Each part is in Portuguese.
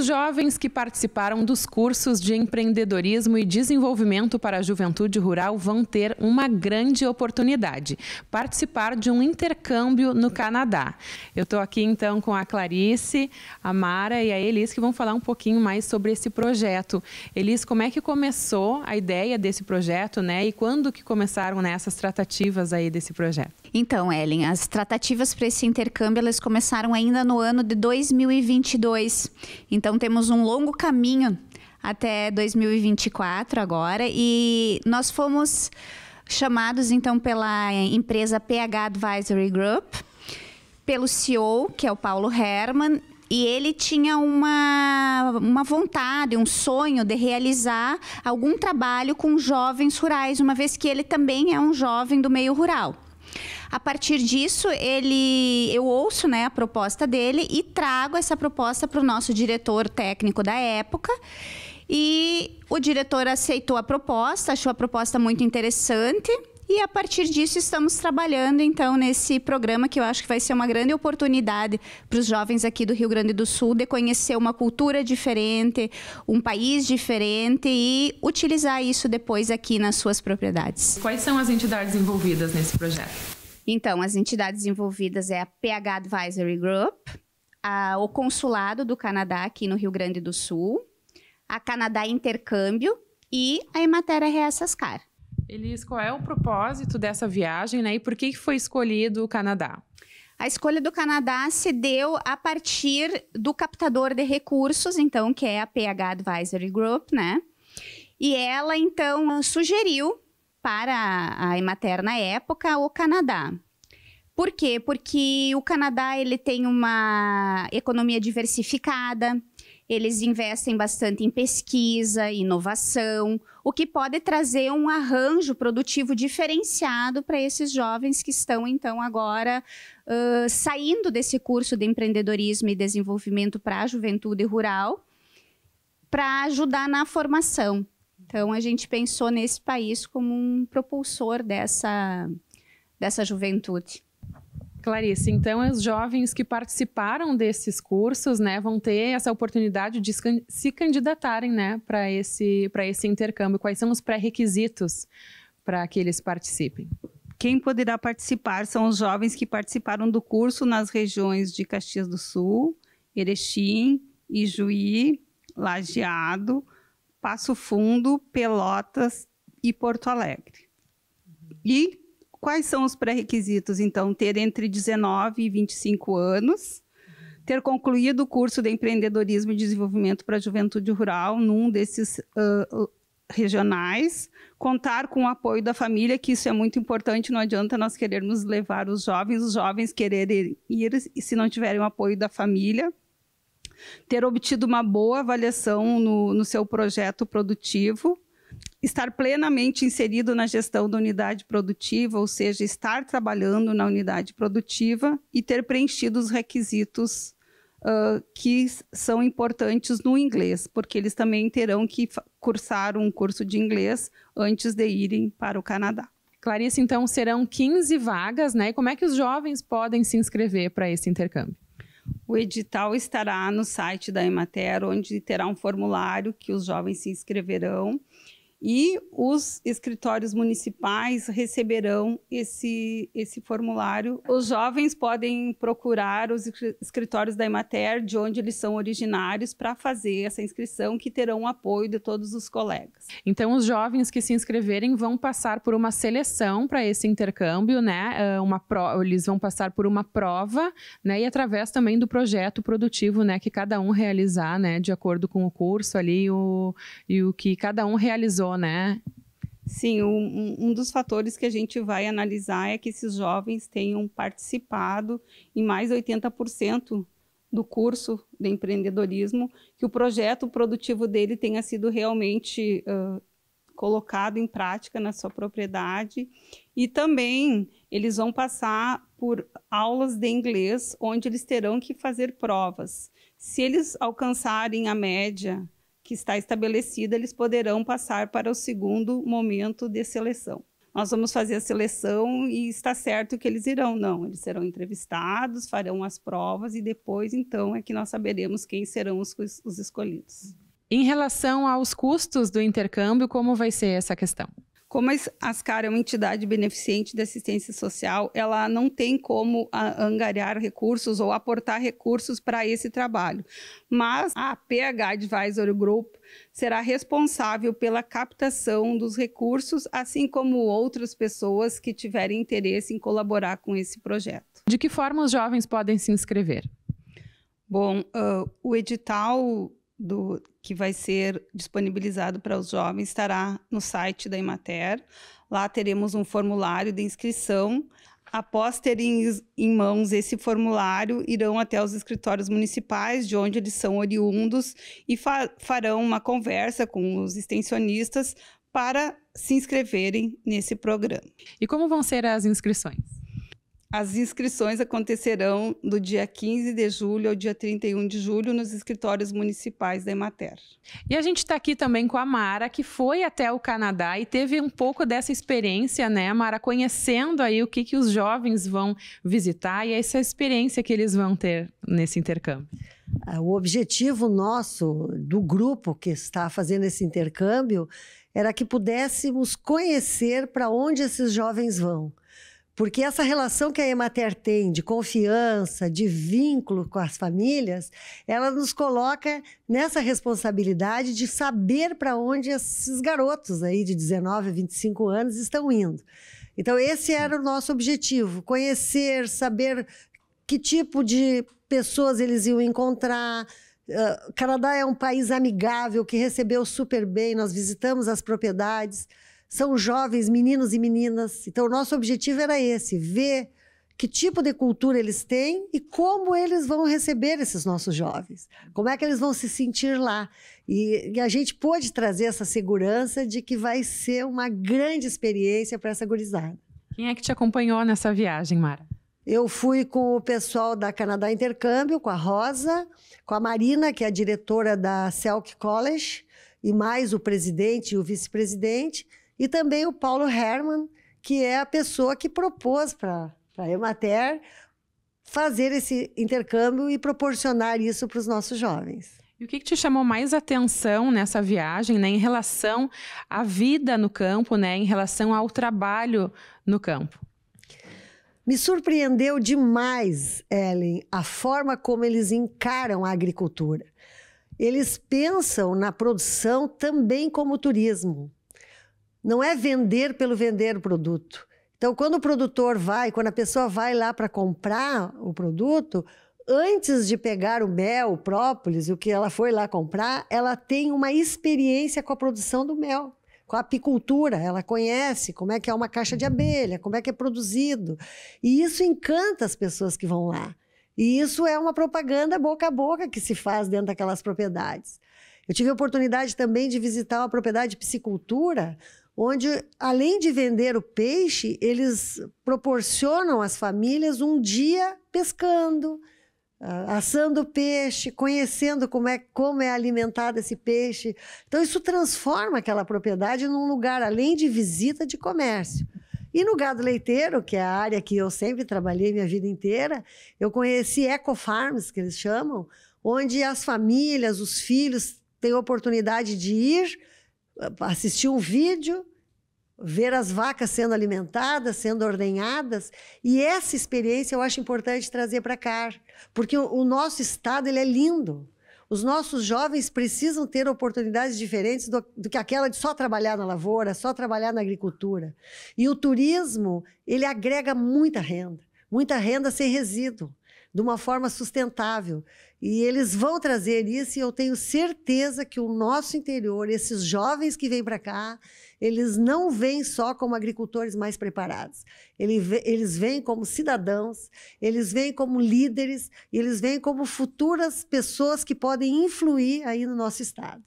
os jovens que participaram dos cursos de empreendedorismo e desenvolvimento para a juventude rural vão ter uma grande oportunidade: participar de um intercâmbio no Canadá. Eu estou aqui então com a Clarice, a Mara e a Elis, que vão falar um pouquinho mais sobre esse projeto. Elis, como é que começou a ideia desse projeto, né? E quando que começaram nessas né, tratativas aí desse projeto? Então, Ellen, as tratativas para esse intercâmbio elas começaram ainda no ano de 2022. Então, temos um longo caminho até 2024 agora e nós fomos chamados então pela eh, empresa PH Advisory Group, pelo CEO, que é o Paulo Herman, e ele tinha uma, uma vontade, um sonho de realizar algum trabalho com jovens rurais, uma vez que ele também é um jovem do meio rural. A partir disso, ele, eu ouço né, a proposta dele e trago essa proposta para o nosso diretor técnico da época. E o diretor aceitou a proposta, achou a proposta muito interessante. E a partir disso estamos trabalhando então nesse programa que eu acho que vai ser uma grande oportunidade para os jovens aqui do Rio Grande do Sul de conhecer uma cultura diferente, um país diferente e utilizar isso depois aqui nas suas propriedades. Quais são as entidades envolvidas nesse projeto? Então, as entidades envolvidas é a PH Advisory Group, a, o Consulado do Canadá aqui no Rio Grande do Sul, a Canadá Intercâmbio e a Emater Reassascar. Elis, qual é o propósito dessa viagem né, e por que foi escolhido o Canadá? A escolha do Canadá se deu a partir do captador de recursos, então, que é a PH Advisory Group, né? E ela, então, sugeriu para a Emater na época, o Canadá. Por quê? Porque o Canadá ele tem uma economia diversificada, eles investem bastante em pesquisa, inovação, o que pode trazer um arranjo produtivo diferenciado para esses jovens que estão, então, agora uh, saindo desse curso de empreendedorismo e desenvolvimento para a juventude rural, para ajudar na formação. Então, a gente pensou nesse país como um propulsor dessa, dessa juventude. Clarice, então os jovens que participaram desses cursos, né, vão ter essa oportunidade de se candidatarem, né, para esse para esse intercâmbio. Quais são os pré-requisitos para que eles participem? Quem poderá participar são os jovens que participaram do curso nas regiões de Caxias do Sul, Erechim, Ijuí, Lajeado, Passo Fundo, Pelotas e Porto Alegre. E quais são os pré-requisitos? Então, ter entre 19 e 25 anos, ter concluído o curso de empreendedorismo e desenvolvimento para a juventude rural num desses uh, regionais, contar com o apoio da família, que isso é muito importante, não adianta nós querermos levar os jovens, os jovens quererem ir se não tiverem o apoio da família ter obtido uma boa avaliação no, no seu projeto produtivo, estar plenamente inserido na gestão da unidade produtiva, ou seja, estar trabalhando na unidade produtiva e ter preenchido os requisitos uh, que são importantes no inglês, porque eles também terão que cursar um curso de inglês antes de irem para o Canadá. Clarice, então serão 15 vagas, né? E como é que os jovens podem se inscrever para esse intercâmbio? O edital estará no site da Emater, onde terá um formulário que os jovens se inscreverão e os escritórios municipais receberão esse, esse formulário. Os jovens podem procurar os escritórios da Emater, de onde eles são originários, para fazer essa inscrição, que terão o apoio de todos os colegas. Então, os jovens que se inscreverem vão passar por uma seleção para esse intercâmbio, né? É, uma pro... Eles vão passar por uma prova, né? E através também do projeto produtivo, né? Que cada um realizar, né? De acordo com o curso ali o... e o que cada um realizou né? Sim, um, um, dos fatores que a gente vai analisar é que esses jovens tenham participado em mais 80% do curso de empreendedorismo, que o projeto produtivo dele tenha sido realmente uh, colocado em prática na sua propriedade. E também eles vão passar por aulas de inglês, onde eles terão que fazer provas. Se eles alcançarem a média que está estabelecida, eles poderão passar para o segundo momento de seleção. Nós vamos fazer a seleção e está certo que eles irão, não. Eles serão entrevistados, farão as provas e depois, então, é que nós saberemos quem serão os, os escolhidos. Em relação aos custos do intercâmbio, como vai ser essa questão? Como a Ascar é uma entidade beneficente de assistência social, ela não tem como angariar recursos ou aportar recursos para esse trabalho. Mas a PH Advisory Group será responsável pela captação dos recursos, assim como outras pessoas que tiverem interesse em colaborar com esse projeto. De que forma os jovens podem se inscrever? Bom, uh, o edital do que vai ser disponibilizado para os jovens estará no site da Imater. Lá teremos um formulário de inscrição. Após terem em mãos esse formulário, irão até os escritórios municipais, de onde eles são oriundos, e fa farão uma conversa com os extensionistas para se inscreverem nesse programa. E como vão ser as inscrições? As inscrições acontecerão do dia 15 de julho ao dia 31 de julho nos escritórios municipais da Emater. E a gente está aqui também com a Mara, que foi até o Canadá e teve um pouco dessa experiência, né, Mara, conhecendo aí o que, que os jovens vão visitar e essa experiência que eles vão ter nesse intercâmbio. Ah, o objetivo nosso, do grupo que está fazendo esse intercâmbio, era que pudéssemos conhecer para onde esses jovens vão. Porque essa relação que a Emater tem de confiança, de vínculo com as famílias, ela nos coloca nessa responsabilidade de saber para onde esses garotos aí de 19 25 anos estão indo. Então, esse era o nosso objetivo: conhecer, saber que tipo de pessoas eles iam encontrar. Uh, Canadá é um país amigável que recebeu super bem, nós visitamos as propriedades são jovens, meninos e meninas. Então, o nosso objetivo era esse: ver que tipo de cultura eles têm e como eles vão receber esses nossos jovens, como é que eles vão se sentir lá. E, e a gente pôde trazer essa segurança de que vai ser uma grande experiência para essa gurizada. Quem é que te acompanhou nessa viagem, Mara? Eu fui com o pessoal da Canadá Intercâmbio, com a Rosa, com a Marina, que é a diretora da Selk College, e mais o presidente e o vice-presidente, e também o Paulo Herman, que é a pessoa que propôs para a Emater fazer esse intercâmbio e proporcionar isso para os nossos jovens. E o que, que, te chamou mais atenção nessa viagem, né, em relação à vida no campo, né, em relação ao trabalho no campo? Me surpreendeu demais, Ellen, a forma como eles encaram a agricultura. Eles pensam na produção também como turismo. Não é vender pelo vender o produto. Então, quando o produtor vai, quando a pessoa vai lá para comprar o produto, antes de pegar o mel, o própolis, o que ela foi lá comprar, ela tem uma experiência com a produção do mel, com a apicultura, ela conhece como é que é uma caixa de abelha, como é que é produzido. E isso encanta as pessoas que vão lá. E isso é uma propaganda boca a boca que se faz dentro daquelas propriedades. Eu tive a oportunidade também de visitar uma propriedade de piscicultura onde, além de vender o peixe, eles proporcionam às famílias um dia pescando, ah, assando peixe, conhecendo como é, como é alimentado esse peixe. Então, isso transforma aquela propriedade num lugar, além de visita, de comércio. E no gado leiteiro, que é a área que eu sempre trabalhei minha vida inteira, eu conheci ecofarms, que eles chamam, onde as famílias, os filhos têm oportunidade de ir ah, assistir um vídeo, ver as vacas sendo alimentadas, sendo ordenhadas, e essa experiência eu acho importante trazer para cá, porque o, nosso estado ele é lindo. Os nossos jovens precisam ter oportunidades diferentes do, do, que aquela de só trabalhar na lavoura, só trabalhar na agricultura. E o turismo, ele agrega muita renda, muita renda sem resíduo de uma forma sustentável. E eles vão trazer isso e eu tenho certeza que o nosso interior, esses jovens que vêm para cá, eles não vêm só como agricultores mais preparados. Eles vêm como cidadãos, eles vêm como líderes, eles vêm como futuras pessoas que podem influir aí no nosso estado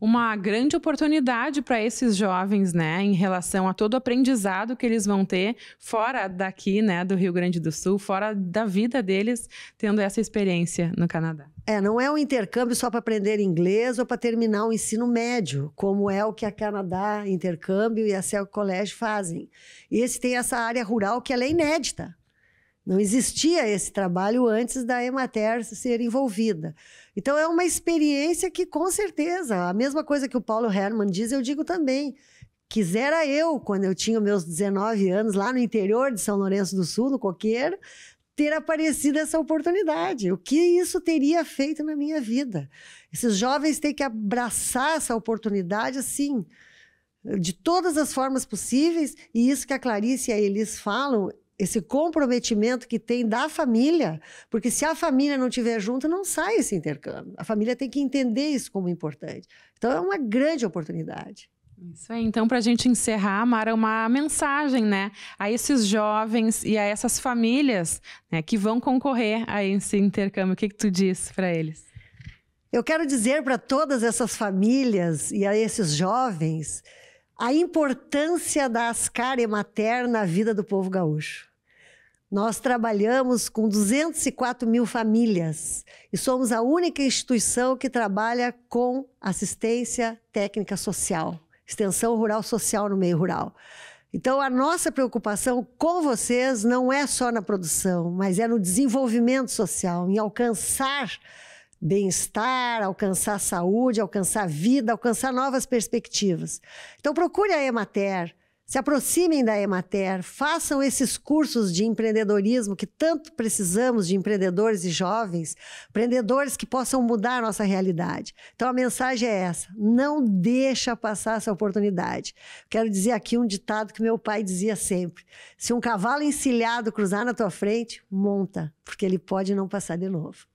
uma grande oportunidade para esses jovens, né, em relação a todo o aprendizado que eles vão ter fora daqui, né, do Rio Grande do Sul, fora da vida deles, tendo essa experiência no Canadá. É, não é um intercâmbio só para aprender inglês ou para terminar o ensino médio, como é o que a Canadá Intercâmbio e a Cel College fazem. E esse tem essa área rural que ela é inédita. Não existia esse trabalho antes da Emater ser envolvida. Então é uma experiência que com certeza, a mesma coisa que o Paulo Herman diz, eu digo também. Quisera eu, quando eu tinha meus 19 anos, lá no interior de São Lourenço do Sul, no Coqueiro, ter aparecido essa oportunidade. O que isso teria feito na minha vida? Esses jovens têm que abraçar essa oportunidade assim, de todas as formas possíveis, e isso que a Clarice e a Elis falam esse comprometimento que tem da família, porque se a família não estiver junto, não sai esse intercâmbio. A família tem que entender isso como importante. Então, é uma grande oportunidade. Isso aí. Então, para a gente encerrar, Mara, uma mensagem né, a esses jovens e a essas famílias né, que vão concorrer a esse intercâmbio. O que, que tu diz para eles? Eu quero dizer para todas essas famílias e a esses jovens a importância da ascária materna na vida do povo gaúcho. Nós trabalhamos com 204 mil famílias e somos a única instituição que trabalha com assistência técnica social, extensão rural social no meio rural. Então, a nossa preocupação com vocês não é só na produção, mas é no desenvolvimento social, em alcançar bem-estar, alcançar saúde, alcançar vida, alcançar novas perspectivas. Então procure a Emater, se aproximem da Emater, façam esses cursos de empreendedorismo que tanto precisamos de empreendedores e jovens, empreendedores que possam mudar a nossa realidade. Então a mensagem é essa: não deixa passar essa oportunidade. Quero dizer aqui um ditado que meu pai dizia sempre: se um cavalo encilhado cruzar na tua frente, monta, porque ele pode não passar de novo.